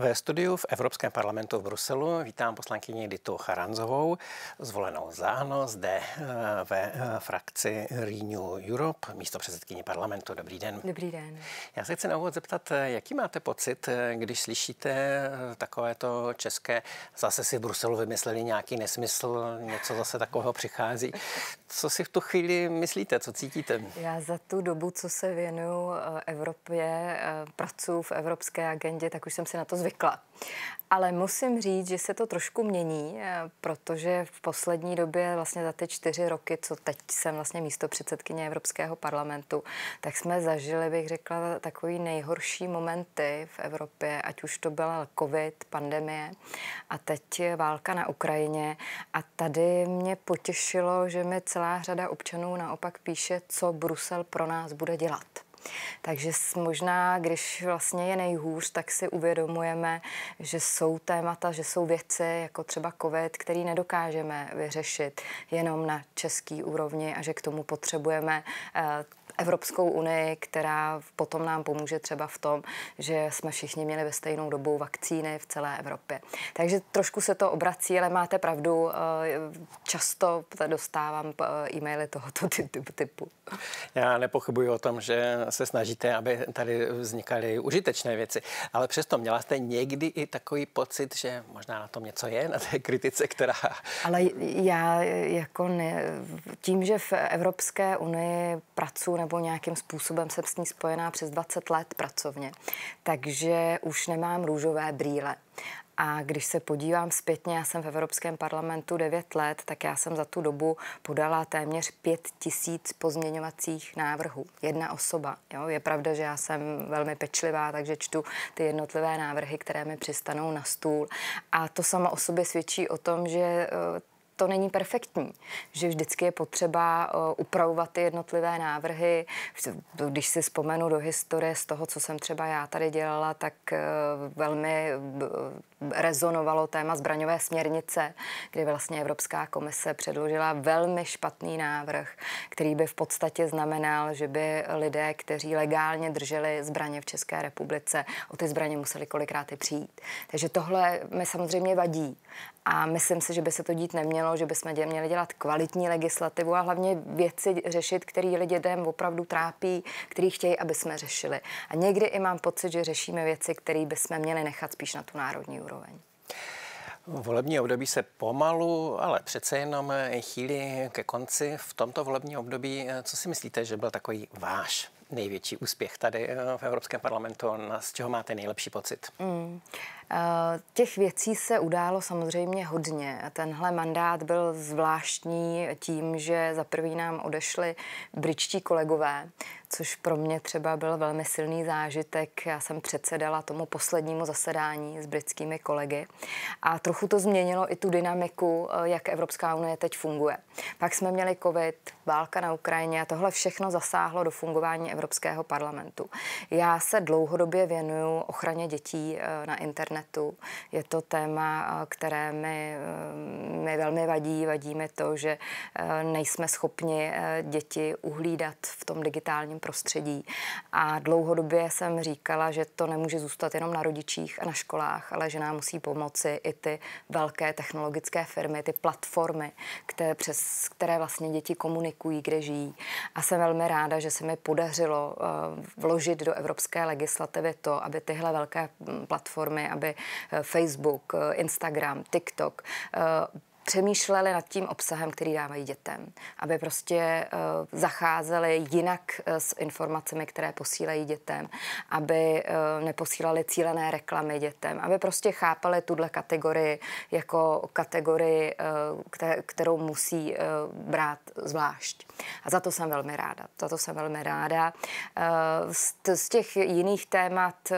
Ve studiu v Evropském parlamentu v Bruselu vítám poslankyni Ditu Charanzovou, zvolenou za zde eh, ve eh, frakci Renew Europe, místo předsedkyně parlamentu. Dobrý den. Dobrý den. Já se chci na úvod zeptat, eh, jaký máte pocit, když slyšíte takovéto české, zase si v Bruselu vymysleli nějaký nesmysl, něco zase takového přichází. Co si v tu chvíli myslíte, co cítíte? Já za tu dobu, co se věnuju Evropě, pracuji v evropské agendě, tak už jsem si na to zvykla zvykla. Ale musím říct, že se to trošku mění, eh, protože v poslední době, vlastně za ty čtyři roky, co teď jsem vlastně místo předsedkyně Evropského parlamentu, tak jsme zažili, bych řekla, takový nejhorší momenty v Evropě, ať už to byla covid, pandemie a teď válka na Ukrajině. A tady mě potěšilo, že mi celá řada občanů naopak píše, co Brusel pro nás bude dělat. Takže možná, když vlastně je nejhůř, tak si uvědomujeme, že jsou témata, že jsou věci, jako třeba COVID, který nedokážeme vyřešit jenom na český úrovni a že k tomu potřebujeme eh, Evropskou unii, která potom nám pomůže třeba v tom, že jsme všichni měli ve stejnou dobu vakcíny v celé Evropě. Takže trošku se to obrací, ale máte pravdu, eh, často dostávám eh, e-maily tohoto typu. Já nepochybuji o tom, že se snažíte, aby tady vznikaly užitečné věci, ale přesto měla jste někdy i takový pocit, že možná na tom něco je, na té kritice, která... Ale já jako ne, tím, že v Evropské unii pracuji nebo nějakým způsobem jsem s ní spojená přes 20 let pracovně, takže už nemám růžové brýle. A když se podívám zpětně, já jsem v Evropském parlamentu 9 let, tak já jsem za tu dobu podala téměř 5 tisíc pozměňovacích návrhů. Jedna osoba. Jo? Je pravda, že já jsem velmi pečlivá, takže čtu ty jednotlivé návrhy, které mi přistanou na stůl. A to samo o sobě svědčí o tom, že eh, to není perfektní, že vždycky je potřeba eh, upravovat ty jednotlivé návrhy. Když si vzpomenu do historie z toho, co jsem třeba já tady dělala, tak eh, velmi eh, rezonovalo téma zbraňové směrnice, kdy vlastně Evropská komise předložila velmi špatný návrh, který by v podstatě znamenal, že by lidé, kteří legálně drželi zbraně v České republice, o ty zbraně museli kolikrát i přijít. Takže tohle mi samozřejmě vadí a myslím si, že by se to dít nemělo znamenalo, že bychom dě měli dělat kvalitní legislativu a hlavně věci řešit, které dem opravdu trápí, který chtějí, aby jsme řešili. A někdy i mám pocit, že řešíme věci, které bychom měli nechat spíš na tu národní úroveň. Volební období se pomalu, ale přece jenom chýlí ke konci. V tomto volebním období, co si myslíte, že byl takový váš největší úspěch tady eh, v Evropském parlamentu, z čeho máte nejlepší pocit? Mm. Eh, těch věcí se událo samozřejmě hodně. Tenhle mandát byl zvláštní tím, že za prvý nám odešli britští kolegové, což pro mě třeba byl velmi silný zážitek. Já jsem předsedala tomu poslednímu zasedání s britskými kolegy a trochu to změnilo i tu dynamiku, eh, jak Evropská unie teď funguje. Pak jsme měli covid, válka na Ukrajině a tohle všechno zasáhlo do fungování Evropského parlamentu. Já se dlouhodobě věnuju ochraně dětí eh, na internetu. Je to téma, eh, které mi, mi velmi vadí. Vadí mi to, že nejsme schopni děti uhlídat v tom digitálním prostředí. A dlouhodobě jsem říkala, že to nemůže zůstat jenom na rodičích a na školách, ale že nám musí pomoci i ty velké technologické firmy, ty platformy, které, přes které vlastně děti komunikují, kde žijí. A jsem velmi ráda, že se mi podařilo eh, vložit do evropské legislativy to, aby tyhle velké mm, platformy, aby eh, Facebook, eh, Instagram, TikTok, přemýšleli nad tím obsahem, který dávají dětem, aby prostě uh, zacházeli jinak uh, s informacemi, které posílají dětem, aby uh, neposílali cílené reklamy dětem, aby prostě chápali tuhle kategorii jako kategorii, uh, kterou musí uh, brát zvlášť. A za to jsem velmi ráda. Za to jsem velmi ráda. Uh, z, z těch jiných témat uh,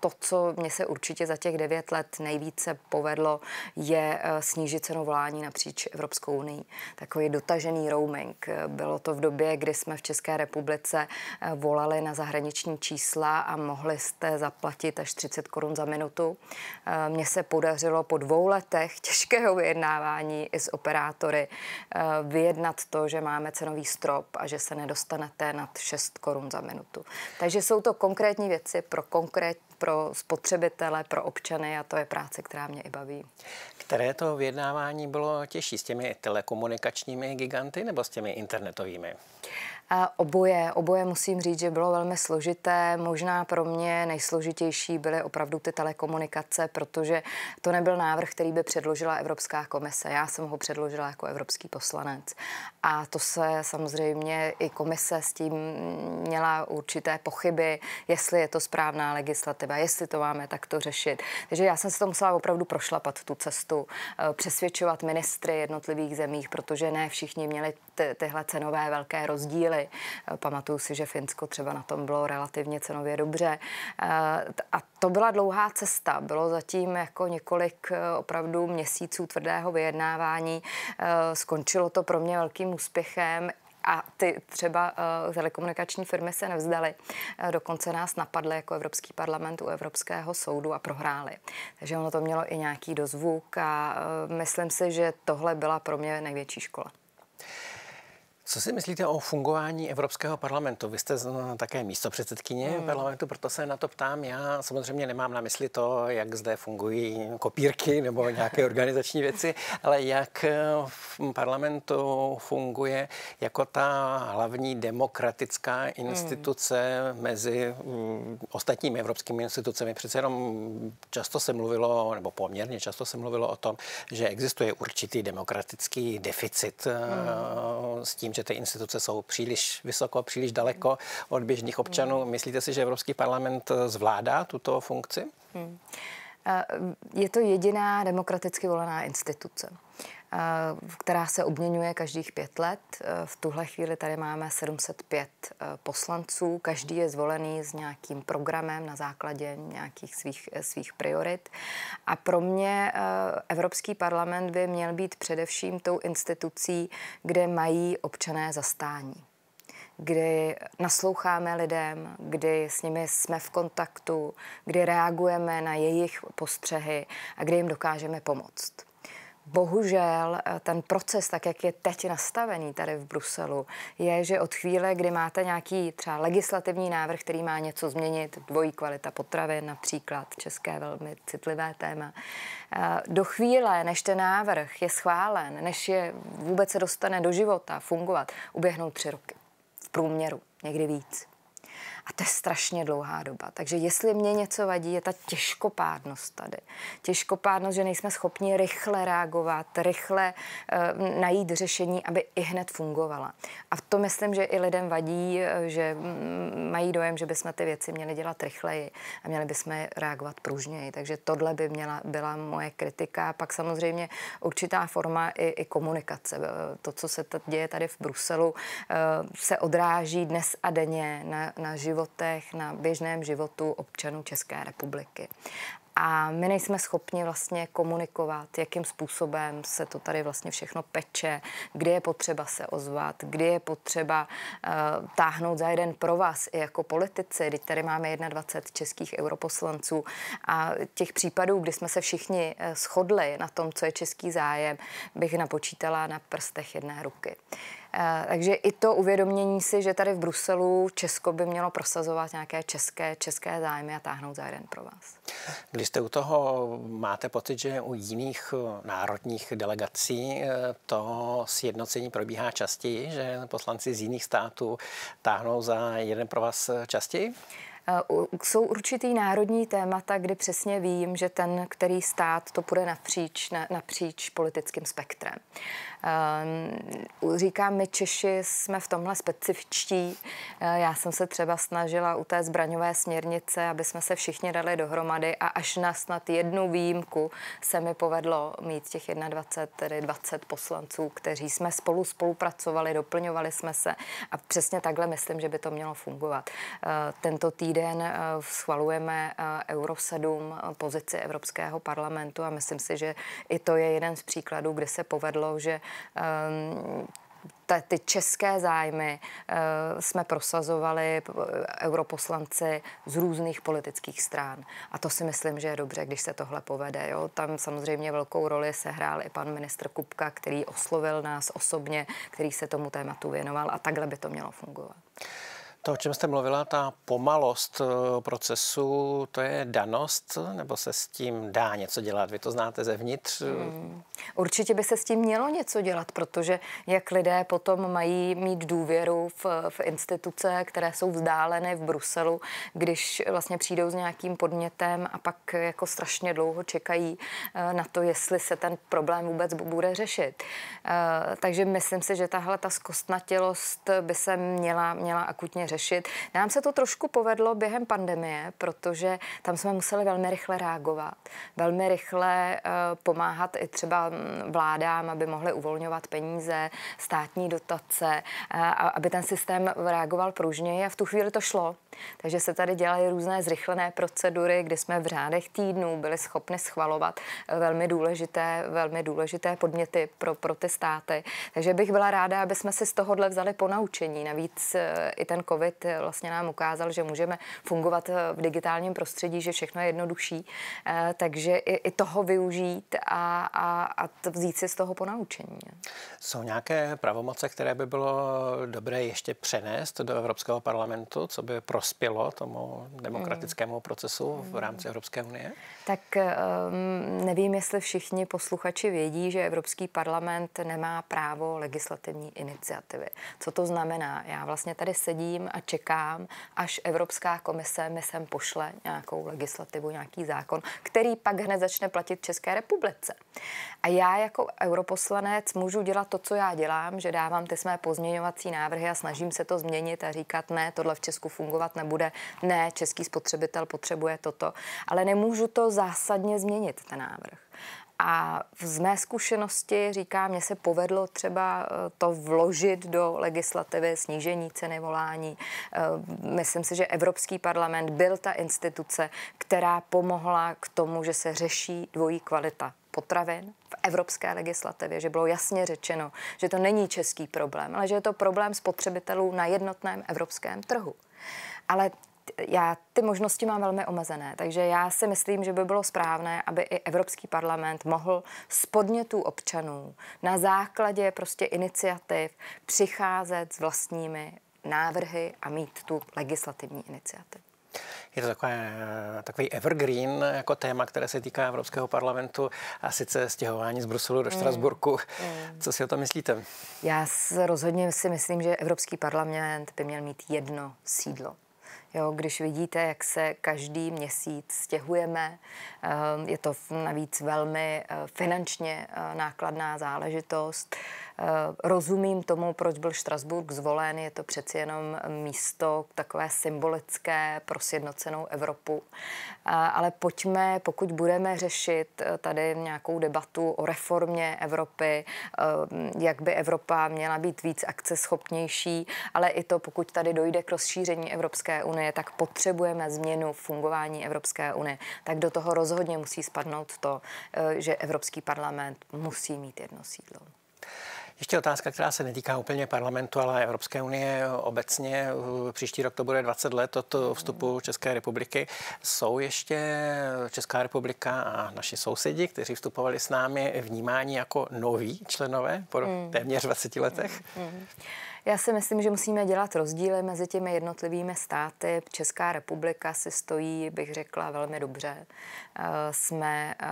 to, co mě se určitě za těch devět let nejvíce povedlo, je uh, snížit cenu vlády volání napříč Evropskou unii. Takový dotažený roaming. Bylo to v době, kdy jsme v České republice eh, volali na zahraniční čísla a mohli jste zaplatit až 30 korun za minutu. Eh, mně se podařilo po dvou letech těžkého vyjednávání i s operátory eh, vyjednat to, že máme cenový strop a že se nedostanete nad 6 korun za minutu. Takže jsou to konkrétní věci pro konkrétní pro spotřebitele, pro občany a to je práce, která mě i baví. Které to vyjednávání bylo těžší s těmi telekomunikačními giganty nebo s těmi internetovými? A oboje, oboje musím říct, že bylo velmi složité. Možná pro mě nejsložitější byly opravdu ty telekomunikace, protože to nebyl návrh, který by předložila Evropská komise. Já jsem ho předložila jako evropský poslanec. A to se samozřejmě i komise s tím měla určité pochyby, jestli je to správná legislativa, jestli to máme takto řešit. Takže já jsem se to musela opravdu prošlapat tu cestu, eh, přesvědčovat ministry jednotlivých zemích, protože ne všichni měli tyhle cenové velké rozdíly byly. Eh, pamatuju si, že Finsko třeba na tom bylo relativně cenově dobře. Eh, a to byla dlouhá cesta. Bylo zatím jako několik eh, opravdu měsíců tvrdého vyjednávání. Skončilo to pro mě velkým úspěchem a ty třeba uh, telekomunikační firmy se nevzdaly. Uh, dokonce nás napadly jako Evropský parlament u Evropského soudu a prohráli. Takže ono to mělo i nějaký dozvuk a uh, myslím si, že tohle byla pro mě největší škola. Co si myslíte o fungování Evropského parlamentu? Vy jste také místo předsedkyně hmm. parlamentu, proto se na to ptám. Já samozřejmě nemám na mysli to, jak zde fungují kopírky nebo nějaké organizační věci, ale jak eh, v parlamentu funguje jako ta hlavní demokratická hmm. instituce hmm. mezi mm, ostatními evropskými institucemi. Přece jenom často se mluvilo, nebo poměrně často se mluvilo o tom, že existuje určitý demokratický deficit eh, hmm. s tím, že ty instituce jsou příliš vysoko, příliš daleko od běžných občanů. Hmm. Myslíte si, že Evropský parlament eh, zvládá tuto funkci? Hmm. Eh, je to jediná demokraticky volená instituce. Eh, která se obměňuje každých pět let. Eh, v tuhle chvíli tady máme 705 eh, poslanců, každý je zvolený s nějakým programem na základě nějakých svých, svých priorit. A pro mě Evropský parlament by měl být především tou institucí, kde mají občané zastání kdy nasloucháme lidem, kdy s nimi jsme v kontaktu, kdy reagujeme na jejich postřehy a kdy jim dokážeme pomoct bohužel eh, ten proces, tak jak je teď nastavený tady v Bruselu, je, že od chvíle, kdy máte nějaký třeba legislativní návrh, který má něco změnit, dvojí kvalita potravy, například, české velmi citlivé téma, eh, do chvíle, než ten návrh je schválen, než je vůbec se dostane do života, fungovat, uběhnou tři roky v průměru, někdy víc. A to je strašně dlouhá doba. Takže jestli mě něco vadí, je ta těžkopádnost tady. Těžkopádnost, že nejsme schopni rychle reagovat, rychle e, najít řešení, aby i hned fungovala. A v tom myslím, že i lidem vadí, eh, že mm, mají dojem, že bychom ty věci měli dělat rychleji a měli bychom reagovat pružněji. Takže tohle by měla, byla moje kritika. Pak samozřejmě určitá forma i, i komunikace. Eh, to, co se děje tady v Bruselu, e, se odráží dnes a denně na, na život životech, na běžném životu občanů České republiky. A my nejsme schopni vlastně komunikovat, jakým způsobem se to tady vlastně všechno peče, kdy je potřeba se ozvat, kdy je potřeba uh, táhnout za jeden pro vás i jako politici. Teď tady máme 21 českých europoslanců a těch případů, kdy jsme se všichni eh, shodli na tom, co je český zájem, bych napočítala na prstech jedné ruky. Uh, Eh, takže i to uvědomění si, že tady v Bruselu Česko by mělo prosazovat nějaké české, české zájmy a táhnout za jeden pro vás. Když jste u toho, máte pocit, že u jiných eh, národních delegací eh, to sjednocení probíhá častěji, že poslanci z jiných států táhnou za jeden pro vás častěji? Jsou určitý národní témata, kdy přesně vím, že ten, který stát to půjde napříč, napříč politickým spektrem. Ehm, Říkám, my Češi jsme v tomhle specifičtí. Ehm, já jsem se třeba snažila u té zbraňové směrnice, aby jsme se všichni dali dohromady a až na snad jednu výjimku se mi povedlo mít těch 21, tedy 20 poslanců, kteří jsme spolu spolupracovali, doplňovali jsme se a přesně takhle myslím, že by to mělo fungovat. Ehm, tento týden schvalujeme Euro 7 pozici Evropského parlamentu a myslím si, že i to je jeden z příkladů, kde se povedlo, že Ehm, ty české zájmy eh, jsme prosazovali eh, europoslanci z různých politických strán. A to si myslím, že je dobře, když se tohle povede. Jo? Tam samozřejmě velkou roli sehrál i pan ministr Kupka, který oslovil nás osobně, který se tomu tématu věnoval a takhle by to mělo fungovat. To, o čem jste mluvila, ta pomalost eh, procesu, to je danost, nebo se s tím dá něco dělat? Vy to znáte zevnitř? Hmm. Určitě by se s tím mělo něco dělat, protože jak lidé potom mají mít důvěru v, v instituce, které jsou vzdálené v Bruselu, když vlastně přijdou s nějakým podnětem a pak jako strašně dlouho čekají eh, na to, jestli se ten problém vůbec bude řešit. Eh, takže myslím si, že tahle ta zkostnatělost by se měla, měla akutně řešit. Nám se to trošku povedlo během pandemie, protože tam jsme museli velmi rychle reagovat, velmi rychle eh, pomáhat i třeba mm, vládám, aby mohly uvolňovat peníze, státní dotace, eh, aby ten systém reagoval pružněji a v tu chvíli to šlo. Takže se tady dělaly různé zrychlené procedury, kdy jsme v řádech týdnů byli schopni schvalovat eh, velmi důležité, velmi důležité podměty pro, pro ty státy. Takže bych byla ráda, aby jsme si z tohohle vzali ponaučení. Navíc i ten COVID COVID eh, vlastně nám ukázal, že můžeme fungovat eh, v digitálním prostředí, že všechno je jednodušší. Eh, takže i, i toho využít a, a, a vzít si z toho ponaučení. Jsou nějaké pravomoce, které by bylo dobré ještě přenést do Evropského parlamentu, co by prospělo tomu demokratickému hmm. procesu v rámci Evropské unie? Tak mm, nevím, jestli všichni posluchači vědí, že Evropský parlament nemá právo legislativní iniciativy. Co to znamená? Já vlastně tady sedím a čekám, až Evropská komise mi sem pošle nějakou legislativu, nějaký zákon, který pak hned začne platit České republice. A já jako europoslanec můžu dělat to, co já dělám, že dávám ty své pozměňovací návrhy a snažím se to změnit a říkat, ne, tohle v Česku fungovat nebude, ne, český spotřebitel potřebuje toto, ale nemůžu to zásadně změnit, ten návrh. A z mé zkušenosti, říká, mně se povedlo třeba eh, to vložit do legislativy snížení ceny volání. Eh, myslím si, že Evropský parlament byl ta instituce, která pomohla k tomu, že se řeší dvojí kvalita potravin v evropské legislativě, že bylo jasně řečeno, že to není český problém, ale že je to problém spotřebitelů na jednotném evropském trhu. Ale já ty možnosti mám velmi omezené, takže já si myslím, že by bylo správné, aby i Evropský parlament mohl z podnětů občanů na základě prostě iniciativ přicházet s vlastními návrhy a mít tu legislativní iniciativu. Je to takové, eh, takový evergreen jako téma, které se týká Evropského parlamentu a sice stěhování z Bruselu do mm. Štrasburku. Mm. Co si o to myslíte? Já rozhodně si myslím, že Evropský parlament by měl mít jedno sídlo. Jo, když vidíte, jak se každý měsíc stěhujeme, ehm, je to navíc velmi eh, finančně eh, nákladná záležitost. Eh, rozumím tomu, proč byl Štrasburg zvolen, je to přeci jenom místo takové symbolické pro sjednocenou Evropu. Ale pojďme, pokud budeme řešit tady nějakou debatu o reformě Evropy, ehm, jak by Evropa měla být víc akceschopnější, ale i to, pokud tady dojde k rozšíření Evropské unie, unie, tak potřebujeme změnu fungování Evropské unie, tak do toho rozhodně musí spadnout to, eh, že Evropský parlament musí mít jedno sídlo. Ještě otázka, která se netýká úplně parlamentu, ale Evropské unie obecně. Příští rok to bude 20 let od vstupu České republiky. Jsou ještě Česká republika a naši sousedi, kteří vstupovali s námi, vnímání jako noví členové po hmm. téměř 20 letech? Mm. Já si myslím, že musíme dělat rozdíly mezi těmi jednotlivými státy. Česká republika si stojí, bych řekla, velmi dobře. Eh, jsme eh,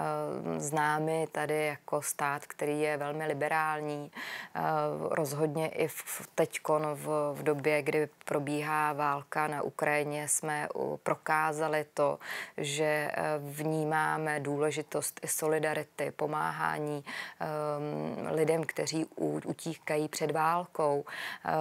známi tady jako stát, který je velmi liberální. Eh, rozhodně i v teďkon v, v době, kdy probíhá válka na Ukrajině, jsme prokázali to, že vnímáme důležitost i solidarity, pomáhání ehm, lidem, kteří utíkají před válkou. Eh,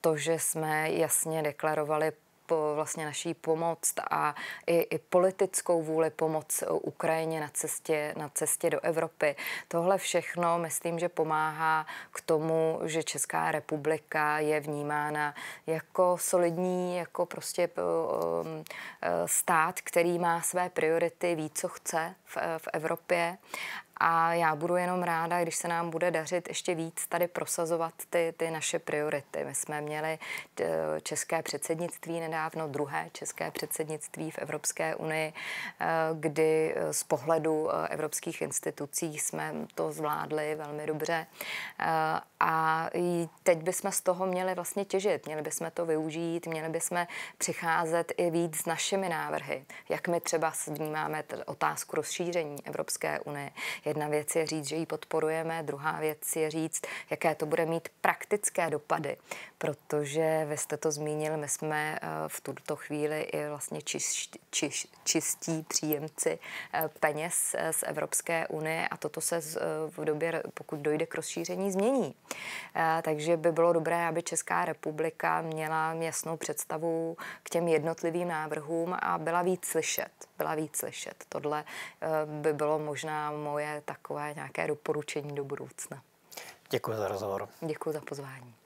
to, že jsme jasně deklarovali po vlastně naší pomoc a i, i politickou vůli pomoc Ukrajině na cestě, na cestě do Evropy. Tohle všechno myslím, že pomáhá k tomu, že Česká republika je vnímána jako solidní, jako prostě eh, eh, stát, který má své priority, ví, co chce v, v Evropě a já budu jenom ráda, když se nám bude dařit ještě víc tady prosazovat ty, ty naše priority. My jsme měli eh, české předsednictví nedávno, druhé české předsednictví v Evropské unii, eh, kdy eh, z pohledu evropských institucí jsme to zvládli velmi dobře a teď bychom z toho měli vlastně těžit, měli bychom to využít, měli bychom přicházet i víc s našimi návrhy, jak my třeba vnímáme otázku rozšíření Evropské unie, Jedna věc je říct, že ji podporujeme, druhá věc je říct, jaké to bude mít praktické dopady protože vy jste to zmínil, my jsme eh, v tuto chvíli i vlastně čistí příjemci eh, peněz eh, z Evropské unie a toto se v době, pokud dojde k rozšíření, změní. Takže by bylo dobré, aby Česká republika měla jasnou představu k těm jednotlivým návrhům a byla víc slyšet. Byla víc slyšet. Tohle by bylo možná moje takové nějaké doporučení do budoucna. Děkuji za rozhovor. Děkuji za pozvání.